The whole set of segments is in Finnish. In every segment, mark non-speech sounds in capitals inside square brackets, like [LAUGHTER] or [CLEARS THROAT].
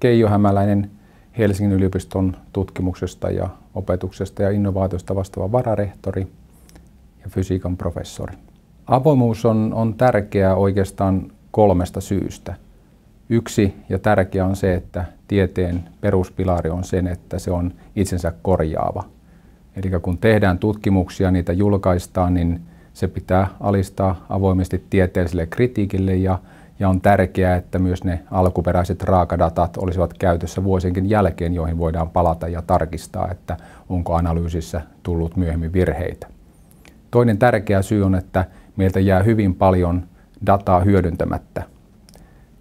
Keijo Hämäläinen Helsingin yliopiston tutkimuksesta ja opetuksesta ja innovaatiosta vastaava vararehtori ja fysiikan professori. Avoimuus on, on tärkeää oikeastaan kolmesta syystä. Yksi ja tärkeä on se, että tieteen peruspilari on sen, että se on itsensä korjaava. Eli kun tehdään tutkimuksia, niitä julkaistaan, niin se pitää alistaa avoimesti tieteelliselle kritiikille ja ja on tärkeää, että myös ne alkuperäiset raakadatat olisivat käytössä vuosienkin jälkeen, joihin voidaan palata ja tarkistaa, että onko analyysissä tullut myöhemmin virheitä. Toinen tärkeä syy on, että meiltä jää hyvin paljon dataa hyödyntämättä.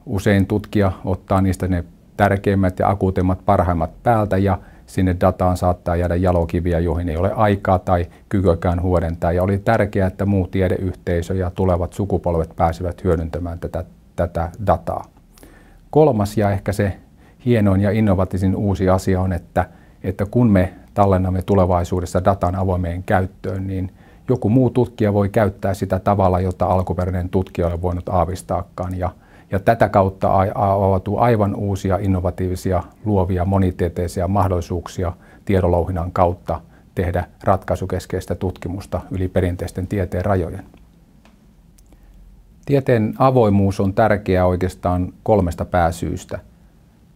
Usein tutkija ottaa niistä ne tärkeimmät ja akuutemmat parhaimmat päältä ja sinne dataan saattaa jäädä jalokiviä, joihin ei ole aikaa tai kykyäkään huodentaa. Ja oli tärkeää, että muu tiedeyhteisö ja tulevat sukupolvet pääsivät hyödyntämään tätä tätä dataa. Kolmas ja ehkä se hienoin ja innovatiivisin uusi asia on, että, että kun me tallennamme tulevaisuudessa datan avoimeen käyttöön, niin joku muu tutkija voi käyttää sitä tavalla, jota alkuperäinen tutkija ei voinut aavistaakaan. Ja, ja tätä kautta avautuu aivan uusia innovatiivisia, luovia, monitieteisiä mahdollisuuksia tiedolouhinnan kautta tehdä ratkaisukeskeistä tutkimusta yli perinteisten tieteen rajojen. Tieteen avoimuus on tärkeää oikeastaan kolmesta pääsyystä.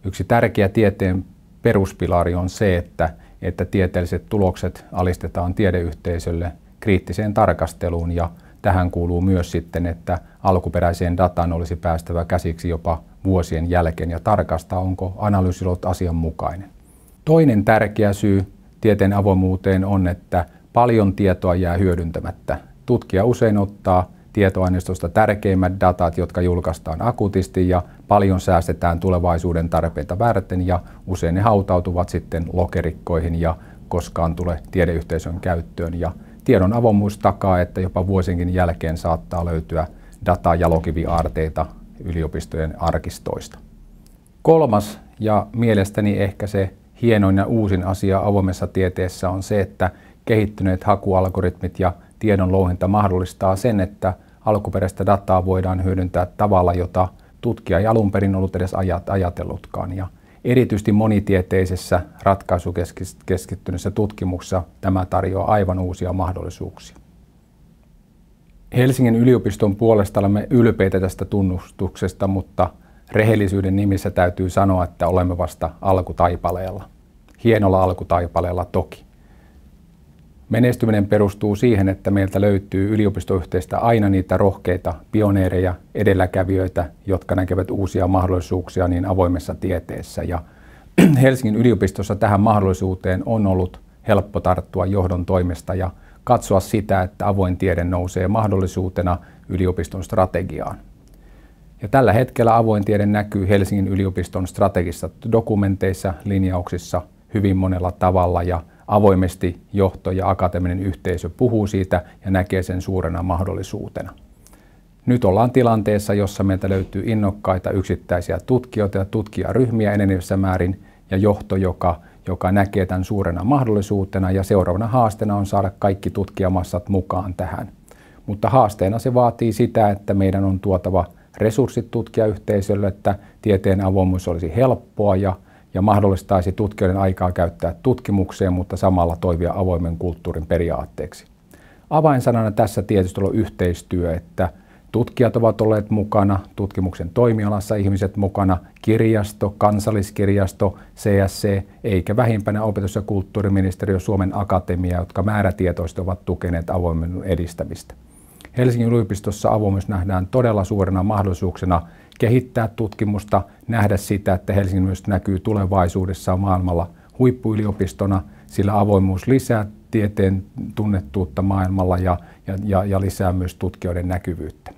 Yksi tärkeä tieteen peruspilari on se, että, että tieteelliset tulokset alistetaan tiedeyhteisölle kriittiseen tarkasteluun ja tähän kuuluu myös sitten, että alkuperäiseen dataan olisi päästävä käsiksi jopa vuosien jälkeen ja tarkastaa, onko ollut asianmukainen. Toinen tärkeä syy tieteen avoimuuteen on, että paljon tietoa jää hyödyntämättä. Tutkija usein ottaa tietoaineistosta tärkeimmät datat, jotka julkaistaan akutisti ja paljon säästetään tulevaisuuden tarpeita varten ja usein ne hautautuvat sitten lokerikkoihin ja koskaan tule tiedeyhteisön käyttöön. Ja tiedon avoimuus takaa, että jopa vuosinkin jälkeen saattaa löytyä ja datajalokiviaarteita yliopistojen arkistoista. Kolmas ja mielestäni ehkä se hienoin ja uusin asia avoimessa tieteessä on se, että kehittyneet hakualgoritmit ja tiedon louhinta mahdollistaa sen, että alkuperäistä dataa voidaan hyödyntää tavalla, jota tutkija ei alun perin ollut edes ajatellutkaan. Ja erityisesti monitieteisessä ratkaisukeskittyneessä tutkimuksessa tämä tarjoaa aivan uusia mahdollisuuksia. Helsingin yliopiston puolesta olemme ylpeitä tästä tunnustuksesta, mutta rehellisyyden nimissä täytyy sanoa, että olemme vasta alkutaipaleella. Hienolla alkutaipaleella toki. Menestyminen perustuu siihen, että meiltä löytyy yliopistoyhteistä aina niitä rohkeita pioneereja, edelläkävijöitä, jotka näkevät uusia mahdollisuuksia niin avoimessa tieteessä. Ja [CLEARS THROAT] Helsingin yliopistossa tähän mahdollisuuteen on ollut helppo tarttua johdon toimesta ja katsoa sitä, että avoin tiede nousee mahdollisuutena yliopiston strategiaan. Ja tällä hetkellä avoin tiede näkyy Helsingin yliopiston strategisissa dokumenteissa, linjauksissa – hyvin monella tavalla ja avoimesti johto ja akateeminen yhteisö puhuu siitä ja näkee sen suurena mahdollisuutena. Nyt ollaan tilanteessa, jossa meiltä löytyy innokkaita yksittäisiä tutkijoita ja tutkijaryhmiä enenevissä määrin ja johto, joka, joka näkee tämän suurena mahdollisuutena ja seuraavana haasteena on saada kaikki tutkijamassat mukaan tähän. Mutta haasteena se vaatii sitä, että meidän on tuotava resurssit tutkijayhteisölle, että tieteen avoimuus olisi helppoa ja ja mahdollistaisi tutkijoiden aikaa käyttää tutkimukseen, mutta samalla toivia avoimen kulttuurin periaatteeksi. Avainsanana tässä tietysti on yhteistyö, että tutkijat ovat olleet mukana, tutkimuksen toimialassa ihmiset mukana, kirjasto, kansalliskirjasto, CSC, eikä vähimpänä opetus- ja kulttuuriministeriö Suomen Akatemia, jotka määrätietoisesti ovat tukeneet avoimen edistämistä. Helsingin yliopistossa avoimuus nähdään todella suurena mahdollisuuksena kehittää tutkimusta, nähdä sitä, että Helsingin myös näkyy tulevaisuudessa maailmalla huippuyliopistona, sillä avoimuus lisää tieteen tunnettuutta maailmalla ja, ja, ja lisää myös tutkijoiden näkyvyyttä.